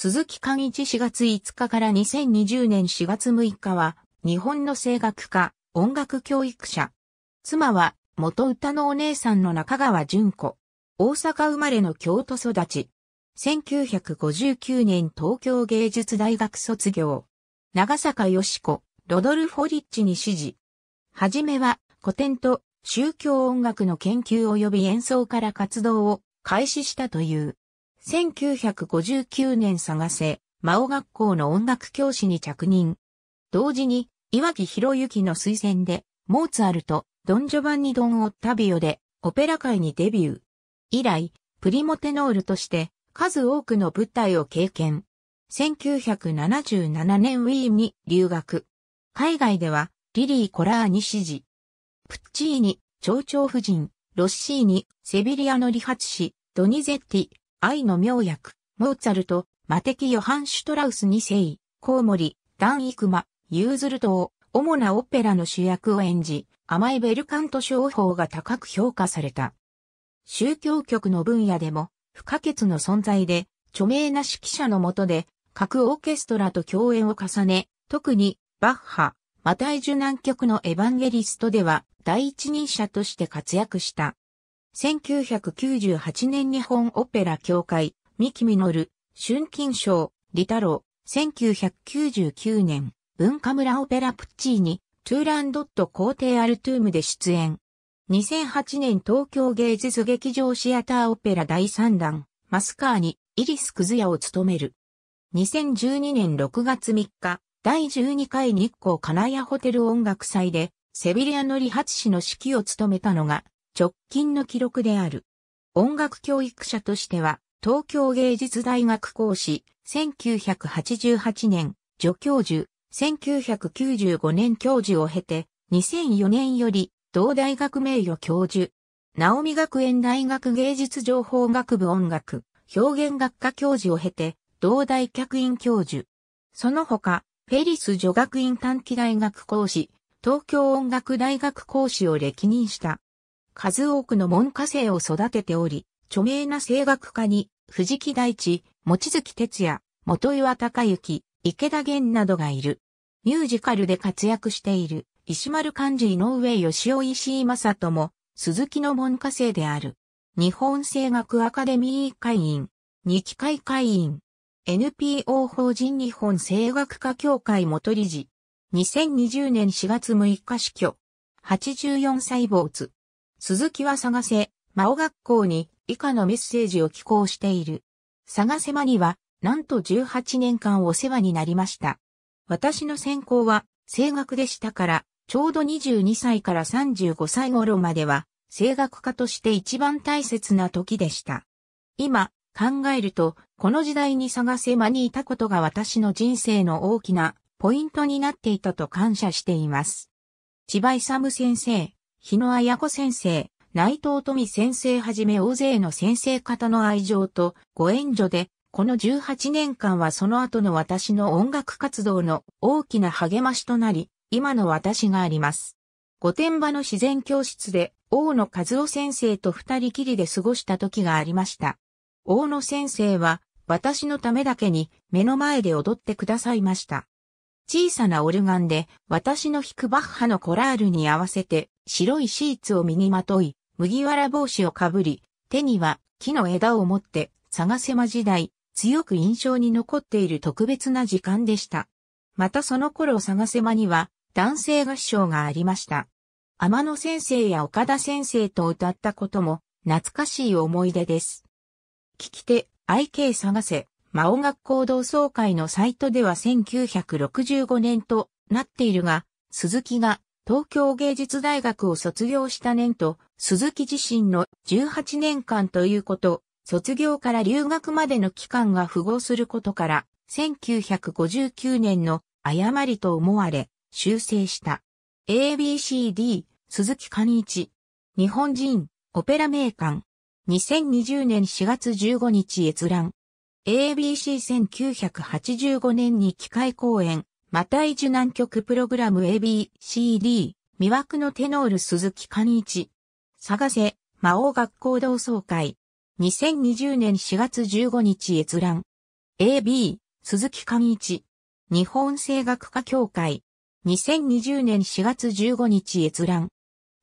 鈴木寛一4月5日から2020年4月6日は、日本の声楽家、音楽教育者。妻は、元歌のお姉さんの中川淳子。大阪生まれの京都育ち。1959年東京芸術大学卒業。長坂よし子、ロドルフォリッチに指示。はじめは、古典と宗教音楽の研究及び演奏から活動を開始したという。1959年佐賀瀬、魔王学校の音楽教師に着任。同時に、岩木博之の推薦で、モーツァルト、ドンジョバンニ・ドン・オッタビオで、オペラ界にデビュー。以来、プリモテノールとして、数多くの舞台を経験。1977年ウィーンに留学。海外では、リリー・コラーニ支持。プッチーニ、蝶々夫人、ロッシーニ、セビリアの理髪師、ドニゼッティ、愛の妙薬、モーツァルト、マテキ・ヨハン・シュトラウス2世、コウモリ、ダン・イクマ、ユーズルトを、主なオペラの主役を演じ、甘いベルカント商法が高く評価された。宗教曲の分野でも、不可欠の存在で、著名な指揮者の下で、各オーケストラと共演を重ね、特に、バッハ、マタイ受難曲のエヴァンゲリストでは、第一人者として活躍した。1998年日本オペラ協会、三木実、春金賞、李太郎、1999年、文化村オペラプッチーニ、トゥーランドット皇帝アルトゥームで出演。2008年東京芸術劇場シアターオペラ第3弾、マスカーニ、イリス・クズヤを務める。2012年6月3日、第12回日光金谷ホテル音楽祭で、セビリアの理髪師の指揮を務めたのが、直近の記録である。音楽教育者としては、東京芸術大学講師、1988年、助教授、1995年教授を経て、2004年より、同大学名誉教授、直美学園大学芸術情報学部音楽、表現学科教授を経て、同大客員教授。その他、フェリス女学院短期大学講師、東京音楽大学講師を歴任した。数多くの門下生を育てており、著名な声楽家に、藤木大地、望月哲也、元岩隆之、池田源などがいる。ミュージカルで活躍している、石丸幹事井上義雄石井正人も、鈴木の門下生である。日本声楽アカデミー会員、二機会会員、NPO 法人日本声楽家協会元理事、2020年4月6日死去、84歳坊津。鈴木は探せ、魔王学校に以下のメッセージを寄稿している。探せ間には、なんと18年間お世話になりました。私の専攻は、声楽でしたから、ちょうど22歳から35歳頃までは、声楽家として一番大切な時でした。今、考えると、この時代に探せ間にいたことが私の人生の大きなポイントになっていたと感謝しています。千葉勇先生。日野綾子先生、内藤富先生はじめ大勢の先生方の愛情とご援助で、この18年間はその後の私の音楽活動の大きな励ましとなり、今の私があります。御殿場の自然教室で、大野和夫先生と二人きりで過ごした時がありました。大野先生は、私のためだけに目の前で踊ってくださいました。小さなオルガンで私の弾くバッハのコラールに合わせて白いシーツを身にまとい、麦わら帽子をかぶり、手には木の枝を持って探せ間時代、強く印象に残っている特別な時間でした。またその頃探せ間には男性合唱がありました。天野先生や岡田先生と歌ったことも懐かしい思い出です。聞き手、IK 探せ、魔王学校同窓会のサイトでは1965年となっているが、鈴木が東京芸術大学を卒業した年と、鈴木自身の18年間ということ、卒業から留学までの期間が符合することから、1959年の誤りと思われ、修正した。ABCD、鈴木寛一。日本人、オペラ名館。2020年4月15日閲覧。ABC1985 年に機械公演、マタイ受難曲プログラム ABCD、魅惑のテノール鈴木寛一。探せ、魔王学校同窓会。2020年4月15日閲覧。AB、鈴木寛一。日本声楽家協会。2020年4月15日閲覧。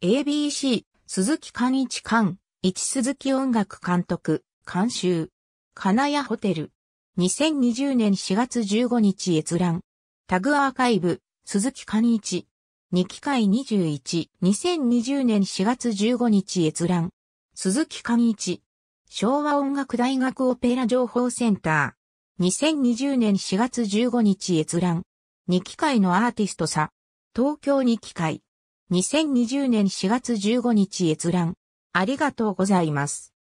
ABC、鈴木寛一寛一鈴木音楽監督、監修。金谷ホテル。2020年4月15日閲覧。タグアーカイブ、鈴木寛一。2機会21、2020年4月15日閲覧。鈴木寛一。昭和音楽大学オペラ情報センター。2020年4月15日閲覧。2機会のアーティストさ。東京2機会。2020年4月15日閲覧。ありがとうございます。